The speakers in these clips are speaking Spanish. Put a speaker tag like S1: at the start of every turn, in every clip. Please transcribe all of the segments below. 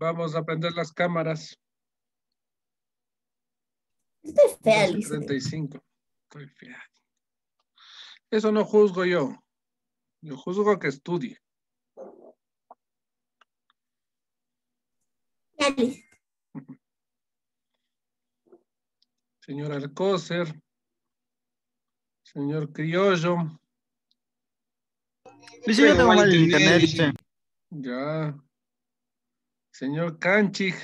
S1: Vamos a prender las cámaras. Estoy fea, 35. Estoy fea. Eso no juzgo yo. Yo juzgo que estudie. Félix. Señor Alcócer. Señor Criollo. Me mal internet. Ya. Señor Kanchig.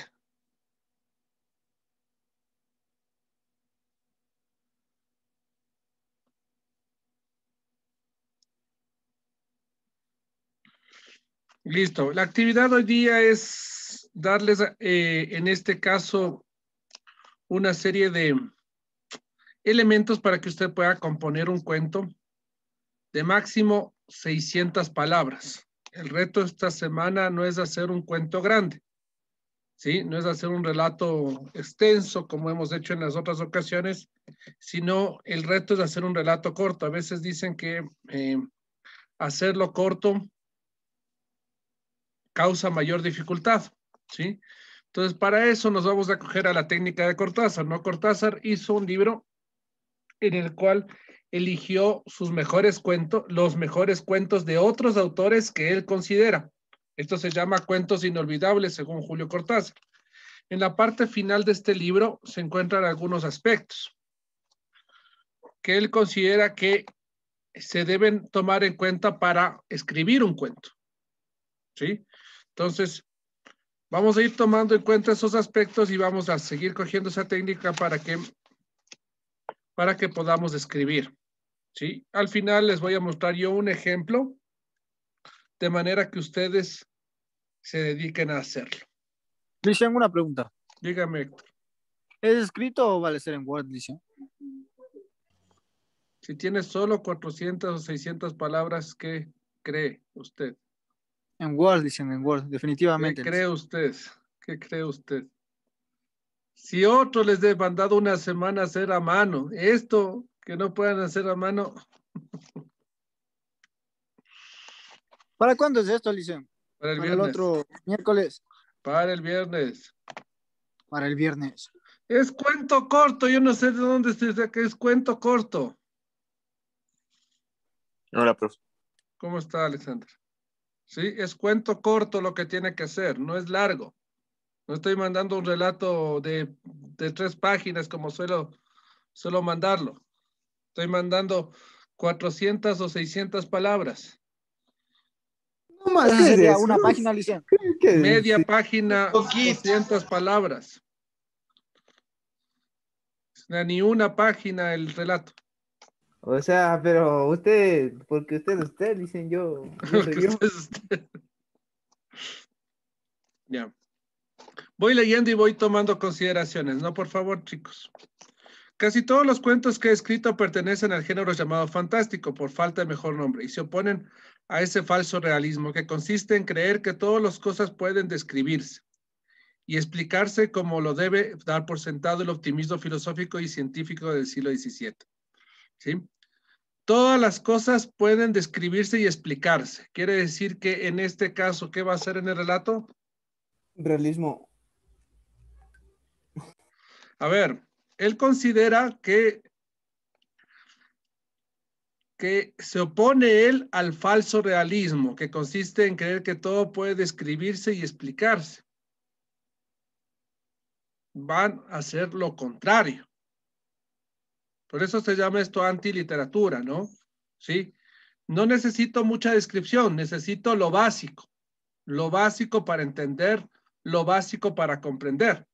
S1: Listo. La actividad hoy día es darles, eh, en este caso, una serie de elementos para que usted pueda componer un cuento de máximo 600 palabras. El reto esta semana no es hacer un cuento grande, no es hacer un relato extenso como hemos hecho en las otras ocasiones, sino el reto es hacer un relato corto. A veces dicen que eh, hacerlo corto causa mayor dificultad, ¿sí? Entonces, para eso nos vamos a acoger a la técnica de Cortázar, ¿no? Cortázar hizo un libro en el cual eligió sus mejores cuentos, los mejores cuentos de otros autores que él considera. Esto se llama Cuentos Inolvidables, según Julio Cortázar. En la parte final de este libro se encuentran algunos aspectos que él considera que se deben tomar en cuenta para escribir un cuento. ¿Sí? Entonces, vamos a ir tomando en cuenta esos aspectos y vamos a seguir cogiendo esa técnica para que, para que podamos escribir. ¿Sí? Al final les voy a mostrar yo un ejemplo de manera que ustedes se dediquen a hacerlo. Cristian, una pregunta. Dígame, ¿Es escrito o vale ser en Word, dice? Si tiene solo 400 o 600 palabras, ¿qué cree usted?
S2: En Word, dicen en Word,
S1: definitivamente. ¿Qué cree usted? ¿Qué cree usted? Si otro les he mandado una semana hacer a mano, esto que no puedan hacer a mano, ¿Para cuándo es esto, Alicia? Para el otro miércoles. Para el viernes. Para el viernes. Es cuento corto, yo no sé de dónde se que es cuento corto. Hola, profe. ¿Cómo está, Alexander? Sí, es cuento corto lo que tiene que hacer. no es largo. No estoy mandando un relato de, tres páginas como suelo, suelo mandarlo. Estoy mandando 400 o 600 palabras. Media página, 500 palabras. Ni una página el relato.
S2: O sea, pero usted, porque usted es usted, dicen yo.
S1: ya. Voy leyendo y voy tomando consideraciones, ¿no? Por favor, chicos. Casi todos los cuentos que he escrito pertenecen al género llamado fantástico, por falta de mejor nombre, y se oponen a ese falso realismo que consiste en creer que todas las cosas pueden describirse y explicarse como lo debe dar por sentado el optimismo filosófico y científico del siglo XVII. ¿Sí? Todas las cosas pueden describirse y explicarse. Quiere decir que en este caso, ¿qué va a ser en el relato? Realismo. A ver, él considera que que se opone él al falso realismo, que consiste en creer que todo puede describirse y explicarse. Van a hacer lo contrario. Por eso se llama esto antiliteratura, ¿no? Sí. No necesito mucha descripción, necesito lo básico. Lo básico para entender, lo básico para comprender.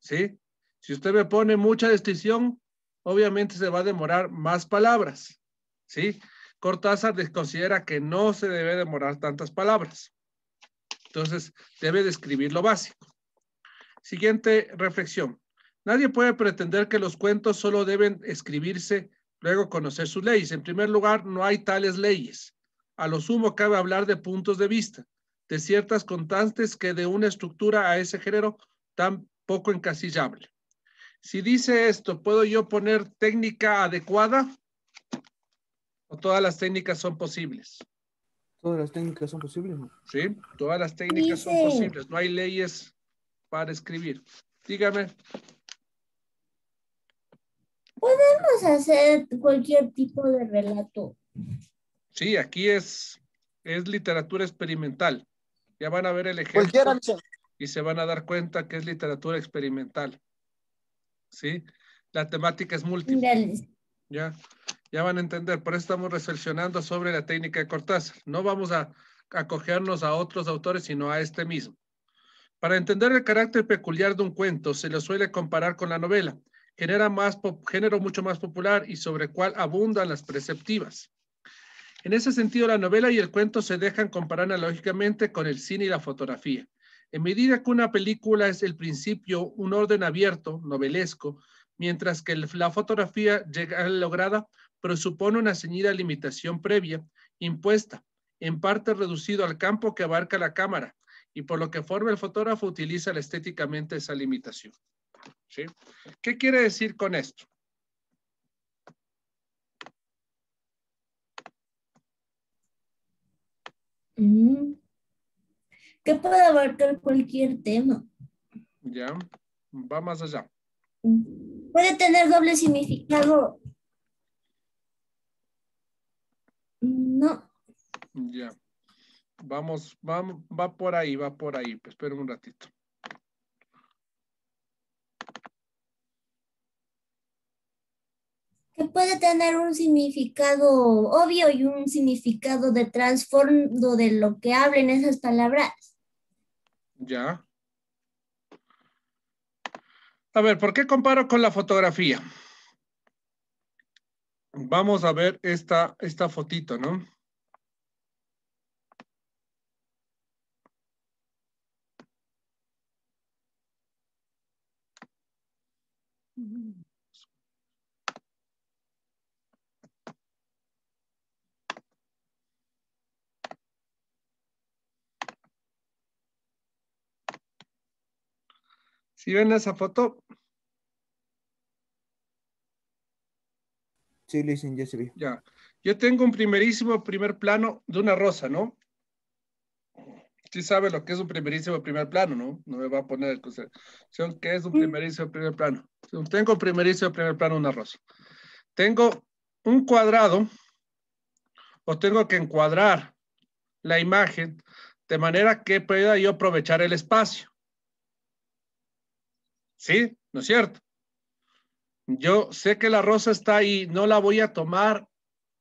S1: ¿Sí? Si usted me pone mucha descripción, obviamente se va a demorar más palabras. ¿sí? Cortázar considera que no se debe demorar tantas palabras. Entonces, debe describir lo básico. Siguiente reflexión. Nadie puede pretender que los cuentos solo deben escribirse, luego conocer sus leyes. En primer lugar, no hay tales leyes. A lo sumo cabe hablar de puntos de vista, de ciertas constantes que de una estructura a ese género tan poco encasillable. Si dice esto, ¿puedo yo poner técnica adecuada? todas las técnicas son posibles. Todas las técnicas son posibles. Sí, todas las técnicas son posibles. No hay leyes para escribir. Dígame.
S2: Podemos hacer cualquier tipo de relato.
S1: Sí, aquí es, es literatura experimental. Ya van a ver el ejemplo y se van a dar cuenta que es literatura experimental. ¿Sí? La temática es
S2: múltiple.
S1: Ya. Ya van a entender, por eso estamos reflexionando sobre la técnica de Cortázar. No vamos a acogernos a otros autores, sino a este mismo. Para entender el carácter peculiar de un cuento, se lo suele comparar con la novela, genera más género mucho más popular y sobre el cual abundan las preceptivas. En ese sentido, la novela y el cuento se dejan comparar analógicamente con el cine y la fotografía. En medida que una película es el principio, un orden abierto, novelesco, mientras que la fotografía llega lograda pero supone una ceñida limitación previa impuesta, en parte reducido al campo que abarca la cámara, y por lo que forma el fotógrafo utiliza estéticamente esa limitación. ¿Qué quiere decir con esto? Mm. Que puede
S2: abarcar cualquier tema.
S1: Ya, va más allá.
S2: Mm. Puede tener doble significado no.
S1: Ya. Vamos, va por ahí, va por ahí. Espero un ratito.
S2: que puede tener un significado obvio y un significado de trasfondo de lo que hablen esas palabras.
S1: Ya. A ver, ¿por qué comparo con la fotografía? Vamos a ver esta, esta fotito, ¿no? Si ven esa foto, ya Yo tengo un primerísimo primer plano de una rosa, ¿no? Sí sabe lo que es un primerísimo primer plano, ¿no? No me va a poner el concepto. ¿Qué es un primerísimo primer plano? Tengo un primerísimo primer plano de una rosa. Tengo un cuadrado o tengo que encuadrar la imagen de manera que pueda yo aprovechar el espacio. ¿Sí? ¿No es cierto? Yo sé que la rosa está ahí, no la voy a tomar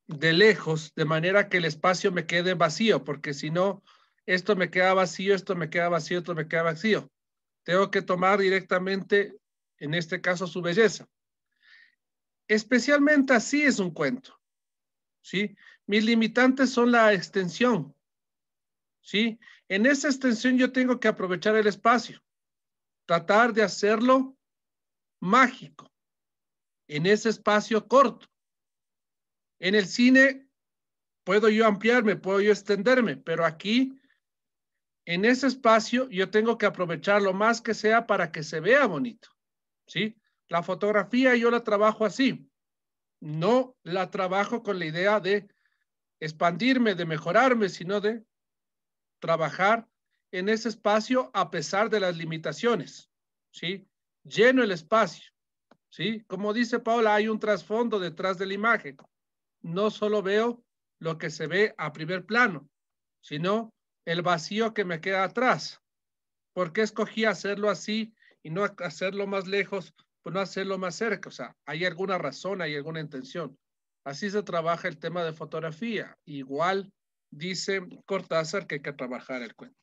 S1: de lejos, de manera que el espacio me quede vacío, porque si no, esto me queda vacío, esto me queda vacío, esto me queda vacío. Tengo que tomar directamente, en este caso, su belleza. Especialmente así es un cuento. ¿Sí? Mis limitantes son la extensión. ¿Sí? En esa extensión yo tengo que aprovechar el espacio. Tratar de hacerlo mágico en ese espacio corto. En el cine puedo yo ampliarme, puedo yo extenderme, pero aquí, en ese espacio, yo tengo que aprovechar lo más que sea para que se vea bonito. ¿Sí? La fotografía yo la trabajo así. No la trabajo con la idea de expandirme, de mejorarme, sino de trabajar en ese espacio a pesar de las limitaciones. ¿Sí? Lleno el espacio. Como dice Paula, hay un trasfondo detrás de la imagen. No solo veo lo que se ve a primer plano, sino el vacío que me queda atrás. ¿Por qué escogí hacerlo así y no hacerlo más lejos, pues no hacerlo más cerca? O sea, hay alguna razón, hay alguna intención. Así se trabaja el tema de fotografía. Igual dice Cortázar que hay que trabajar el cuento.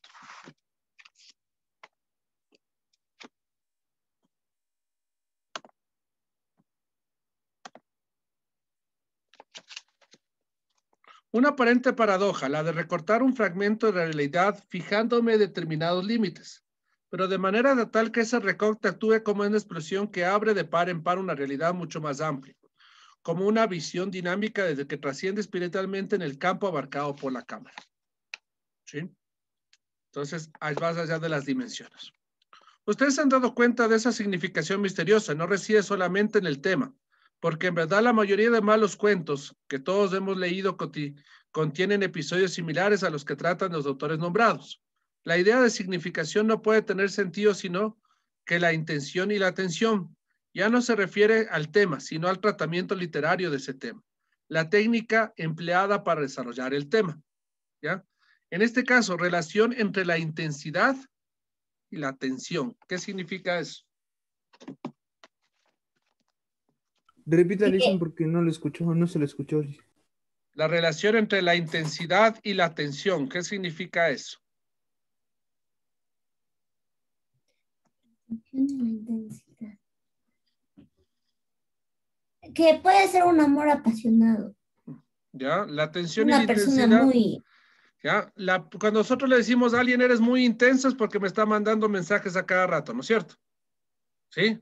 S1: Una aparente paradoja, la de recortar un fragmento de la realidad fijándome determinados límites, pero de manera de tal que ese recorte actúe como una explosión que abre de par en par una realidad mucho más amplia, como una visión dinámica desde que trasciende espiritualmente en el campo abarcado por la cámara. ¿Sí? Entonces, vas allá de las dimensiones. Ustedes se han dado cuenta de esa significación misteriosa, no reside solamente en el tema, porque en verdad la mayoría de malos cuentos que todos hemos leído contienen episodios similares a los que tratan los autores nombrados. La idea de significación no puede tener sentido sino que la intención y la atención ya no se refiere al tema, sino al tratamiento literario de ese tema, la técnica empleada para desarrollar el tema. ¿ya? En este caso, relación entre la intensidad y la atención. ¿Qué significa eso? Repita, Alison, porque no lo escuchó, no se lo escuchó. La relación entre la intensidad y la tensión, ¿qué significa eso?
S2: La intensidad. Que puede ser un amor apasionado.
S1: ¿Ya? La tensión y la intensidad. Muy... ¿Ya? cuando nosotros le decimos a alguien eres muy intenso es porque me está mandando mensajes a cada rato, ¿no es cierto? ¿Sí?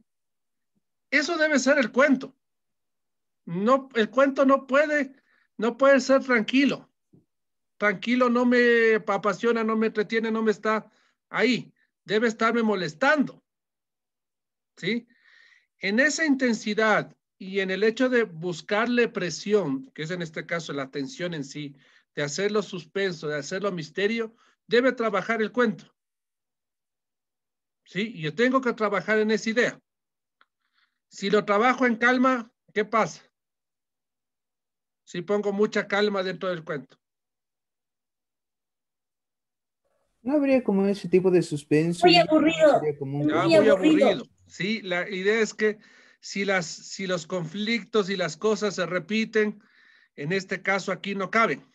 S1: Eso debe ser el cuento. No, el cuento no puede, no puede ser tranquilo. Tranquilo no me apasiona, no me entretiene, no me está ahí. Debe estarme molestando. ¿Sí? En esa intensidad y en el hecho de buscarle presión, que es en este caso la tensión en sí, de hacerlo suspenso, de hacerlo misterio, debe trabajar el cuento. ¿Sí? Yo tengo que trabajar en esa idea. Si lo trabajo en calma, ¿qué pasa? Si pongo mucha calma dentro del cuento.
S2: No habría como ese tipo de suspenso. Muy aburrido. muy, ah,
S1: Sí, la idea es que si, las, si los conflictos y las cosas se repiten, en este caso aquí no caben.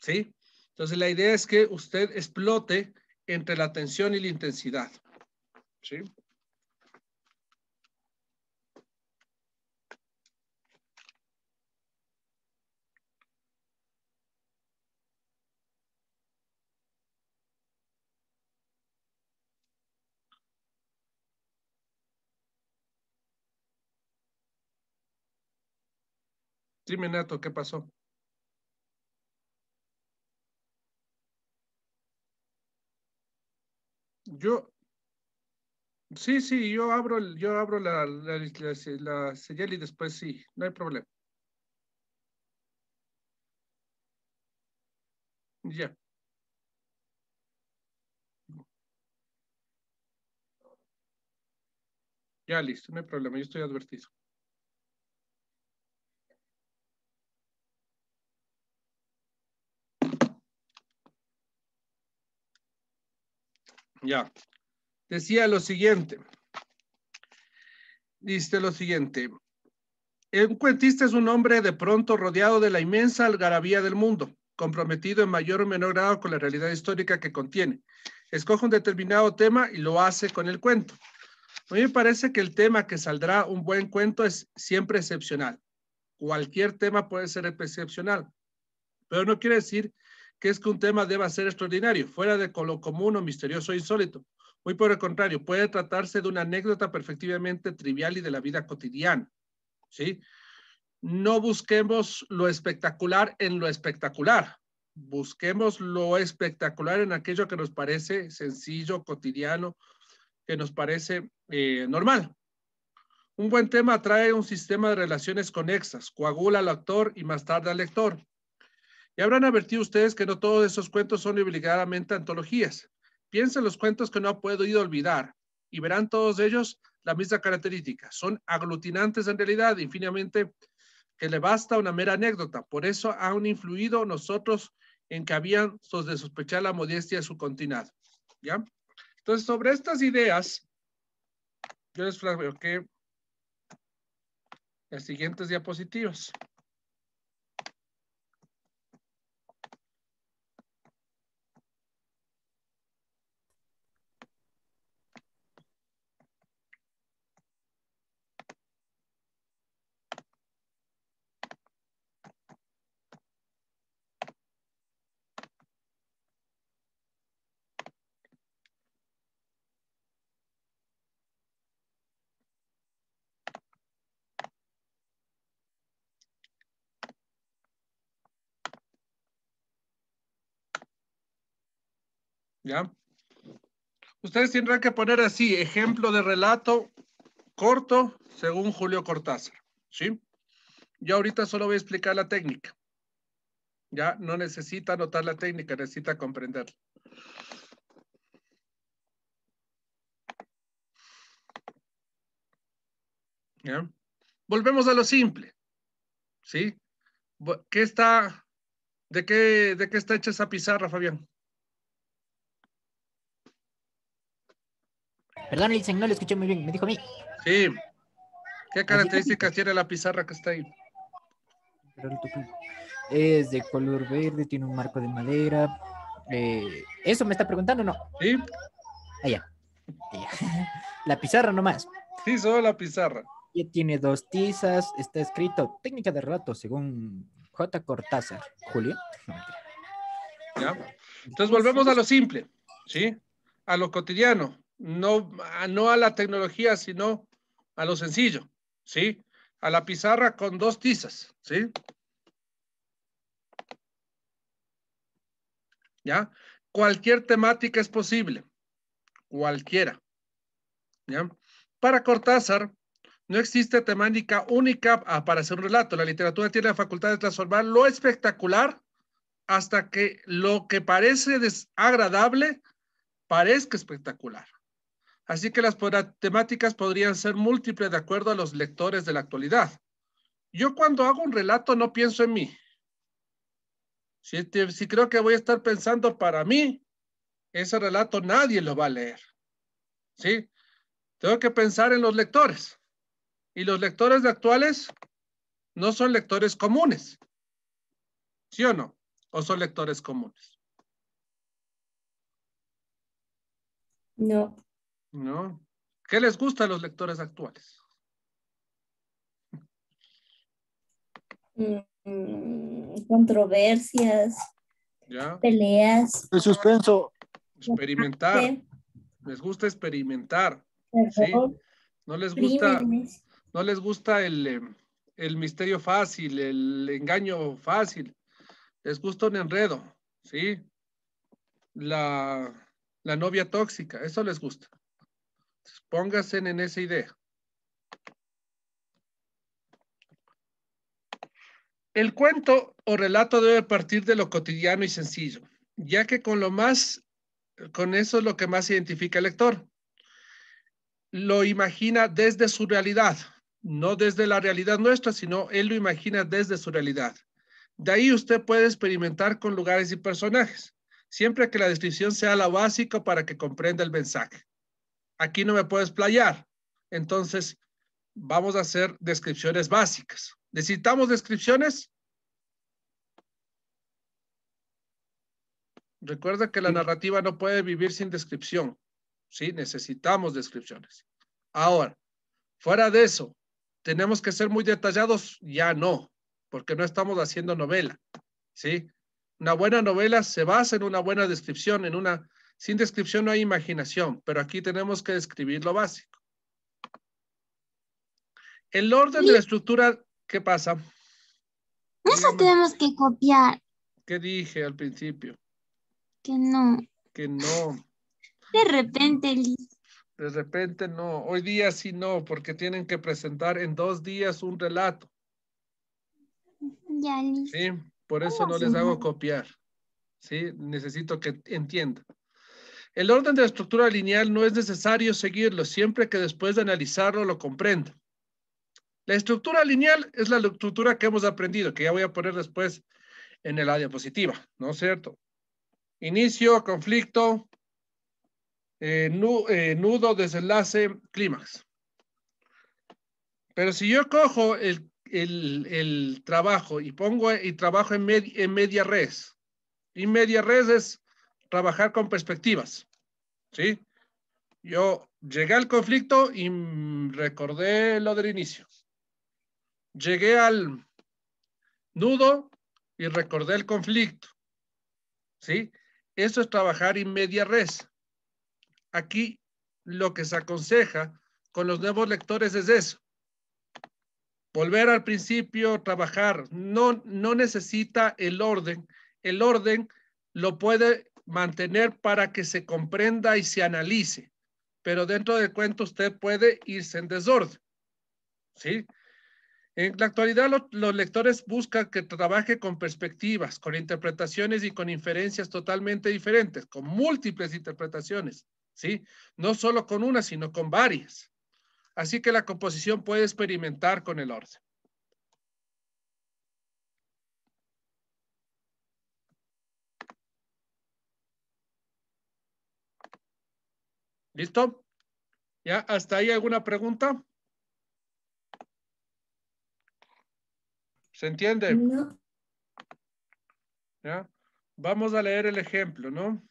S1: ¿Sí? Entonces la idea es que usted explote entre la tensión y la intensidad. ¿Sí? Dime, Nato, ¿qué pasó? Yo, sí, sí, yo abro, yo abro la, la, la y después sí, no hay problema. Ya. Ya listo, no hay problema, yo estoy advertido. Ya. Decía lo siguiente. Dice lo siguiente. Un cuentista es un hombre de pronto rodeado de la inmensa algarabía del mundo, comprometido en mayor o menor grado con la realidad histórica que contiene. Escoge un determinado tema y lo hace con el cuento. A mí me parece que el tema que saldrá un buen cuento es siempre excepcional. Cualquier tema puede ser excepcional, pero no quiere decir que es que un tema deba ser extraordinario, fuera de lo común o misterioso o insólito. Muy por el contrario, puede tratarse de una anécdota perfectivamente trivial y de la vida cotidiana. ¿sí? No busquemos lo espectacular en lo espectacular. Busquemos lo espectacular en aquello que nos parece sencillo, cotidiano, que nos parece eh, normal. Un buen tema trae un sistema de relaciones conexas, coagula al actor y más tarde al lector. Y habrán advertido ustedes que no todos esos cuentos son obligadamente antologías. Piensen los cuentos que no ha podido olvidar y verán todos ellos la misma característica. Son aglutinantes en realidad, infinitamente que le basta una mera anécdota. Por eso han influido nosotros en que habían de sospechar la modestia de su continuidad. ¿Ya? Entonces, sobre estas ideas, yo les que las siguientes diapositivas. ¿Ya? Ustedes tendrán que poner así, ejemplo de relato corto según Julio Cortázar, ¿sí? Yo ahorita solo voy a explicar la técnica. Ya no necesita anotar la técnica, necesita comprenderla. ¿Ya? Volvemos a lo simple. ¿Sí? ¿Qué está, de, qué, ¿De qué está hecha esa pizarra, Fabián? Perdón, dicen, no lo escuché muy bien, me dijo a mí. Sí. ¿Qué características tiene la pizarra que está ahí?
S2: Es de color verde, tiene un marco de madera. Eh, ¿Eso me está preguntando o no? Sí. Allá. Ah, Allá. La pizarra nomás. Sí, solo la pizarra. tiene dos tizas, está escrito técnica de relato según J. Cortázar. Julio.
S1: ¿Ya? Entonces volvemos a lo simple, ¿sí? A lo cotidiano no, ah, no a la tecnología, sino a lo sencillo, ¿sí? A la pizarra con dos tizas, ¿sí? ¿Ya? Cualquier temática es posible, cualquiera, ¿ya? Para Cortázar, no existe temática única ah, para hacer un relato. La literatura tiene la facultad de transformar lo espectacular hasta que lo que parece desagradable parezca espectacular. Así que las temáticas podrían ser múltiples de acuerdo a los lectores de la actualidad. Yo cuando hago un relato no pienso en mí. Si, creo que voy a estar pensando para mí, ese relato nadie lo va a leer. ¿Sí? Tengo que pensar en los lectores. Y los lectores actuales no son lectores comunes. ¿Sí o no? ¿O son lectores comunes? No. ¿No? ¿Qué les gusta a los lectores actuales? Mm,
S2: controversias, peleas.
S1: El suspenso. Experimentar. Les gusta experimentar. ¿sí? No les gusta, no les gusta eh, el, misterio fácil, el engaño fácil. Les gusta un enredo, ¿sí? la novia tóxica, eso les gusta. Pónganse en esa idea. El cuento o relato debe partir de lo cotidiano y sencillo, ya que con lo más, con eso es lo que más identifica el lector. Lo imagina desde su realidad, no desde la realidad nuestra, sino él lo imagina desde su realidad. De ahí usted puede experimentar con lugares y personajes, siempre que la descripción sea la básica para que comprenda el mensaje aquí no me puedes playar. Entonces, vamos a hacer descripciones básicas. ¿Necesitamos descripciones? Recuerda que la narrativa no puede vivir sin descripción. Sí, necesitamos descripciones. Ahora, fuera de eso, ¿tenemos que ser muy detallados? Ya no, porque no estamos haciendo novela. Sí, una buena novela se basa en una buena descripción, en una sin descripción no hay imaginación, pero aquí tenemos que describir lo básico. El orden de la estructura, ¿qué pasa?
S2: Eso tenemos que copiar.
S1: ¿Qué dije al principio? Que no. Que no.
S2: De repente, Liz.
S1: De repente no. Hoy día sí no, porque tienen que presentar en dos días un relato.
S2: Ya, Liz.
S1: Sí, por eso no les hago copiar. Sí, necesito que entiendan. El orden de la estructura lineal no es necesario seguirlo siempre que después de analizarlo lo comprenda. La estructura lineal es la estructura que hemos aprendido, que ya voy a poner después en la diapositiva, ¿no es cierto? Inicio, conflicto, eh, eh, nudo, desenlace, clímax. Pero si yo cojo el, trabajo y pongo y trabajo en, en media res, y media res es trabajar con perspectivas, ¿sí? Yo llegué al conflicto y recordé lo del inicio. Llegué al nudo y recordé el conflicto, ¿sí? Eso es trabajar en media res. Aquí lo que se aconseja con los nuevos lectores es eso. Volver al principio, trabajar. No, no necesita el orden. El orden lo puede mantener para que se comprenda y se analice, pero dentro del cuento usted puede irse en desorden. ¿Sí? En la actualidad, los, lectores buscan que trabaje con perspectivas, con interpretaciones y con inferencias totalmente diferentes, con múltiples interpretaciones, ¿sí? No solo con una, sino con varias. Así que la composición puede experimentar con el orden. ¿Listo? ¿Ya? ¿Hasta ahí alguna pregunta? ¿Se entiende? No. ¿Ya? Vamos a leer el ejemplo, ¿no?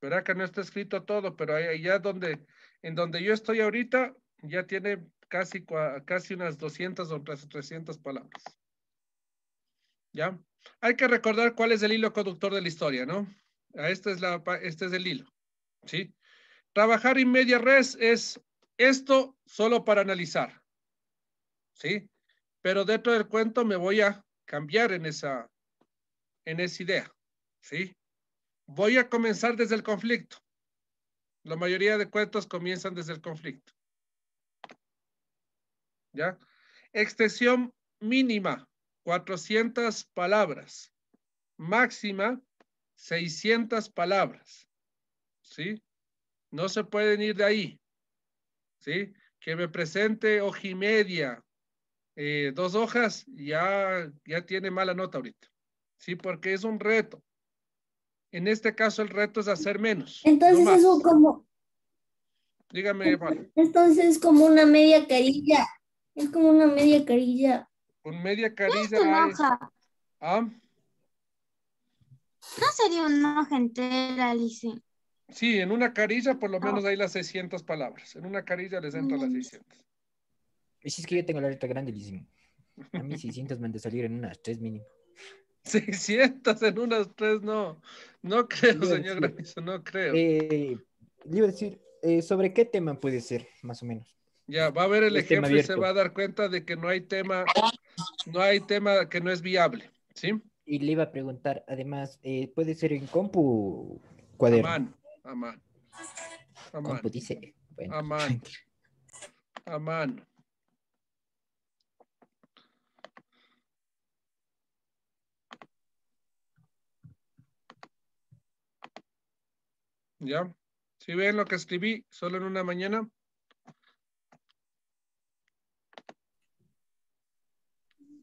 S1: Verá que no está escrito todo, pero allá donde, en donde yo estoy ahorita, ya tiene casi, casi unas 200 o 300 palabras. ¿Ya? Hay que recordar cuál es el hilo conductor de la historia, ¿no? es, la, este es el hilo, ¿sí? Trabajar en media res es esto solo para analizar. ¿Sí? Pero dentro del cuento me voy a cambiar en esa, en esa idea. ¿Sí? Voy a comenzar desde el conflicto. La mayoría de cuentos comienzan desde el conflicto. ¿Ya? Extensión mínima, 400 palabras. Máxima, 600 palabras. ¿Sí? No se pueden ir de ahí. ¿Sí? Que me presente hojimedia, eh, dos hojas, ya, ya tiene mala nota ahorita. ¿Sí? Porque es un reto. En este caso el reto es hacer menos.
S2: Entonces es como... Dígame, Entonces es como una media carilla. Es como una media carilla.
S1: con media carilla. No ¿Ah? No
S2: sería una hoja entera, Alice.
S1: Sí, en una carilla por lo ah, menos hay las 600 palabras. En una carilla les entran las 600.
S2: Y si es que yo tengo la letra grandísima. A mí 600 me han de salir en unas tres mínimo.
S1: 600 en unas tres, no. No creo, señor Granizo, no creo. Eh, le iba a decir, eh, ¿sobre qué tema puede ser, más o menos? Ya, va a ver el, ejemplo y se va a dar cuenta de que no hay tema, no hay tema que no es viable, ¿sí? Y le iba a preguntar, además, eh, ¿puede ser en compu cuaderno? Amán. Amán. Amán. ¿Ya? ¿Sí ven lo que escribí solo en una mañana?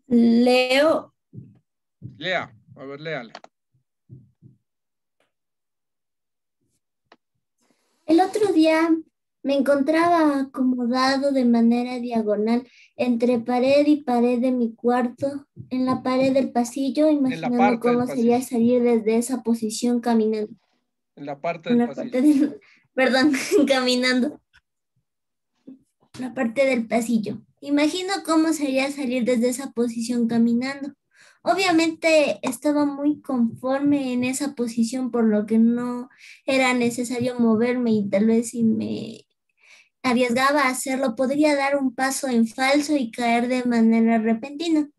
S2: Leo.
S1: Lea, a ver, léale.
S2: El otro día me encontraba acomodado de manera diagonal entre pared y pared de mi cuarto, en la pared del pasillo, imaginando cómo sería salir desde esa posición caminando.
S1: En la parte del pasillo.
S2: perdón, caminando. La parte del pasillo. Imagino cómo sería salir desde esa posición caminando. Obviamente estaba muy conforme en esa posición, por lo que no era necesario moverme y tal vez si me arriesgaba a hacerlo podría dar un paso en falso y caer de manera repentina.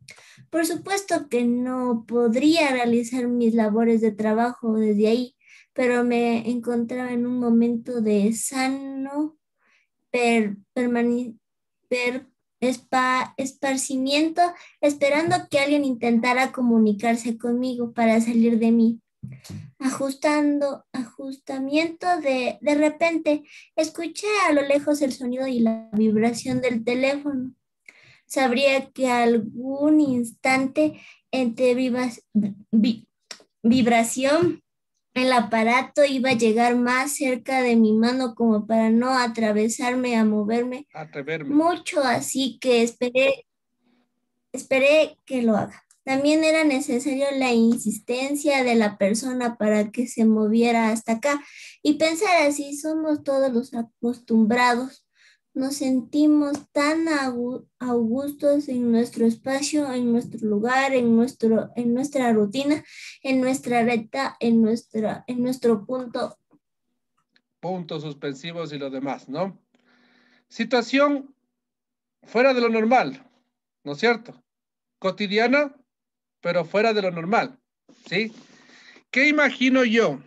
S2: Por supuesto que no podría realizar mis labores de trabajo desde ahí, pero me encontraba en un momento de sano per, esparcimiento esperando que alguien intentara comunicarse conmigo para salir de mí. Ajustando, ajustamiento de, de repente, escuché a lo lejos el sonido y la vibración del teléfono. Sabría que algún instante entre vibración el aparato iba a llegar más cerca de mi mano como para no atravesarme a moverme mucho, así que esperé, esperé que lo haga. También era necesario la insistencia de la persona para que se moviera hasta acá y pensar así somos todos los acostumbrados nos sentimos tan augustos en nuestro espacio, en nuestro lugar, en, nuestro, en nuestra rutina, en nuestra recta, en, nuestra, en nuestro punto.
S1: Puntos suspensivos y lo demás, ¿no? Situación fuera de lo normal, ¿no es cierto? Cotidiana, pero fuera de lo normal, ¿sí? ¿Qué imagino yo?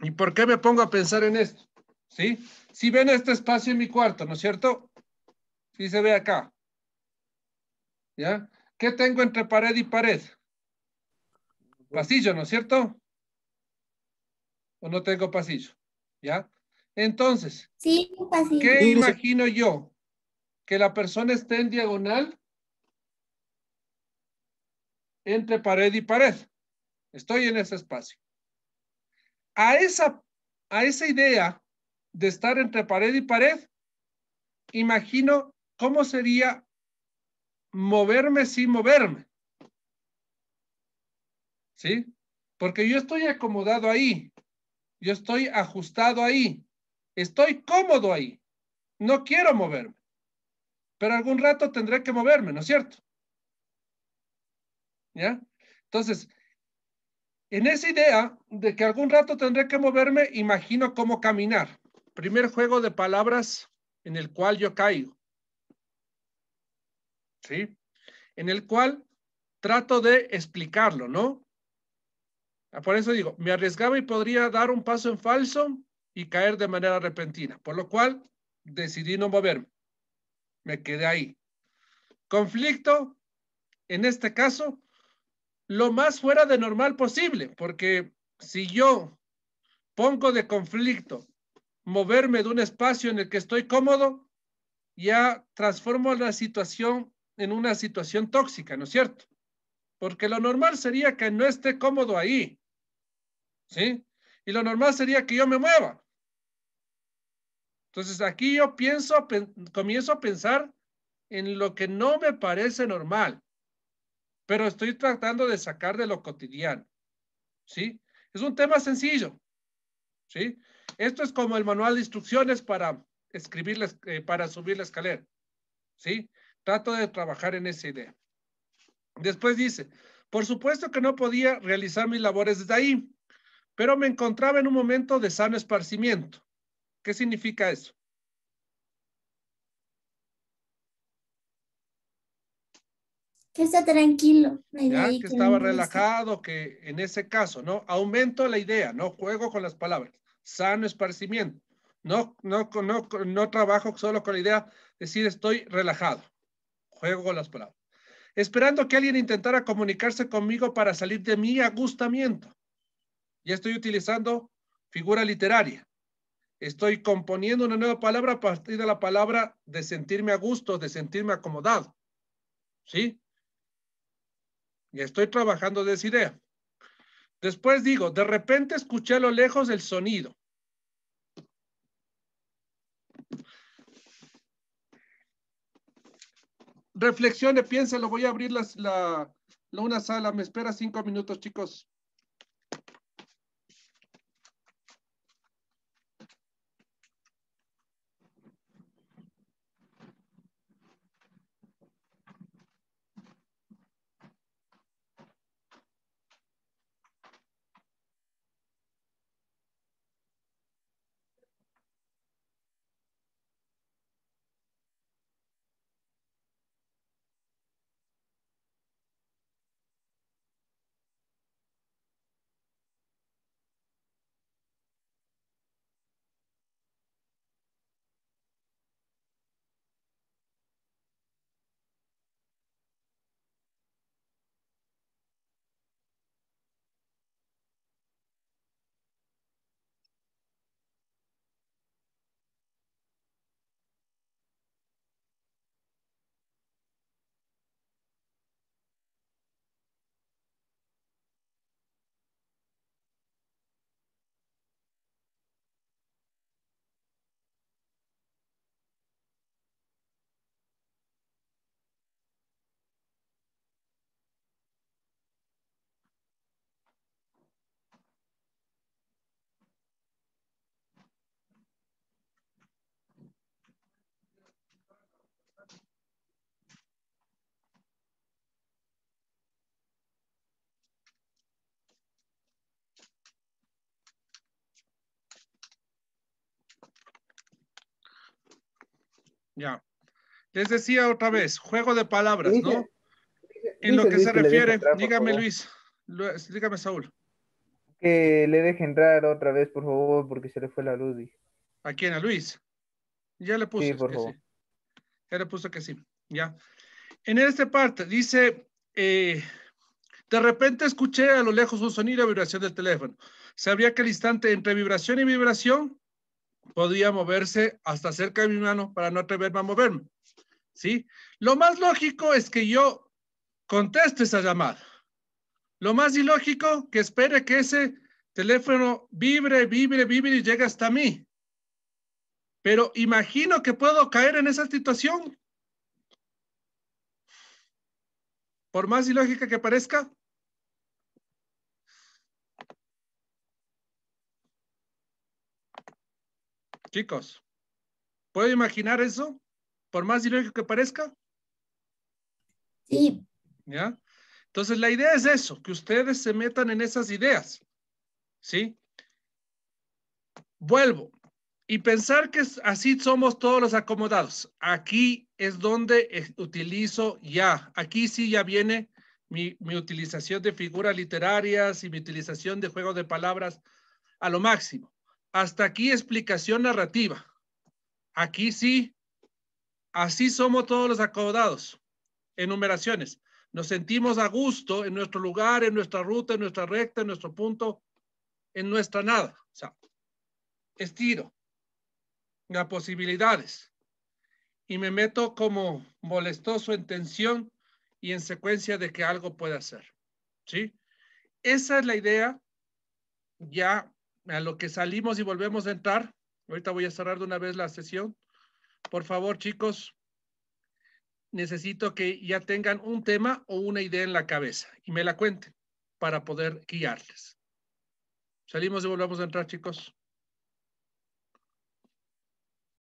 S1: ¿Y por qué me pongo a pensar en esto? ¿Sí? Si ven este espacio en mi cuarto, ¿no es cierto? Si se ve acá. ¿Ya? ¿Qué tengo entre pared y pared? Pasillo, ¿no es cierto? ¿O no tengo pasillo? ¿Ya? Entonces,
S2: sí, pasillo. ¿qué imagino
S1: yo? ¿Que la persona esté en diagonal? Entre pared y pared. Estoy en ese espacio. A esa, a esa idea de estar entre pared y pared, imagino cómo sería moverme sin moverme. ¿Sí? Porque yo estoy acomodado ahí, yo estoy ajustado ahí, estoy cómodo ahí, no quiero moverme, pero algún rato tendré que moverme, ¿no es cierto? ¿Ya? Entonces, en esa idea de que algún rato tendré que moverme, imagino cómo caminar primer juego de palabras en el cual yo caigo. ¿Sí? En el cual trato de explicarlo, ¿no? Ah, por eso digo, me arriesgaba y podría dar un paso en falso y caer de manera repentina, por lo cual decidí no moverme. Me quedé ahí. Conflicto, en este caso, lo más fuera de normal posible, porque si yo pongo de conflicto moverme de un espacio en el que estoy cómodo, ya transformo la situación en una situación tóxica, ¿no es cierto? Porque lo normal sería que no esté cómodo ahí, ¿sí? Y lo normal sería que yo me mueva. Entonces aquí yo pienso, comienzo a pensar en lo que no me parece normal, pero estoy tratando de sacar de lo cotidiano, ¿sí? Es un tema sencillo, ¿sí? Esto es como el manual de instrucciones para escribir, eh, para subir la escalera. ¿Sí? Trato de trabajar en esa idea. Después dice, por supuesto que no podía realizar mis labores desde ahí, pero me encontraba en un momento de sano esparcimiento. ¿Qué significa eso?
S2: Que está tranquilo. que estaba relajado,
S1: que en ese caso, ¿no? Aumento la idea, ¿no? Juego con las palabras sano esparcimiento. No, no, trabajo solo con la idea de decir estoy relajado. Juego las palabras. Esperando que alguien intentara comunicarse conmigo para salir de mi agustamiento. Y estoy utilizando figura literaria. Estoy componiendo una nueva palabra a partir de la palabra de sentirme a gusto, de sentirme acomodado. ¿Sí? Y estoy trabajando de esa idea. Después digo, de repente escuché a lo lejos el sonido. reflexione, piénselo, voy a abrir la, la, una sala, me espera cinco minutos, chicos. Ya. Les decía otra vez, juego de palabras, ¿no?
S2: en lo que se refiere,
S1: dígame Luis, dígame Saúl. Que le dejen entrar otra vez, por favor, porque se le fue la luz. ¿A quién? ¿A Luis? Ya le puse sí, por favor. Ya le puse que sí. Ya. En esta parte dice, eh, de repente escuché a lo lejos un sonido de vibración del teléfono. Sabía que el instante entre vibración y vibración podía moverse hasta cerca de mi mano para no atreverme a moverme. ¿Sí? Lo más lógico es que yo conteste esa llamada. Lo más ilógico que espere que ese teléfono vibre, vibre, vibre y llegue hasta mí. Pero imagino que puedo caer en esa situación. Por más ilógica que parezca, Chicos, ¿puedo imaginar eso? Por más ilógico que parezca. Sí. ¿Ya? Entonces, la idea es eso, que ustedes se metan en esas ideas. ¿Sí? Vuelvo. Y pensar que así somos todos los acomodados. Aquí es donde eh, utilizo ya. Aquí sí ya viene mi, mi, utilización de figuras literarias y mi utilización de juegos de palabras a lo máximo. Hasta aquí explicación narrativa. Aquí sí, así somos todos los acomodados. Enumeraciones. Nos sentimos a gusto en nuestro lugar, en nuestra ruta, en nuestra recta, en nuestro punto, en nuestra nada. O sea, estiro las posibilidades y me meto como molestoso en tensión y en secuencia de que algo pueda hacer. ¿Sí? Esa es la idea ya a lo que salimos y volvemos a entrar. Ahorita voy a cerrar de una vez la sesión. Por favor, chicos, necesito que ya tengan un tema o una idea en la cabeza y me la cuenten para poder guiarles. Salimos y volvemos a entrar, chicos.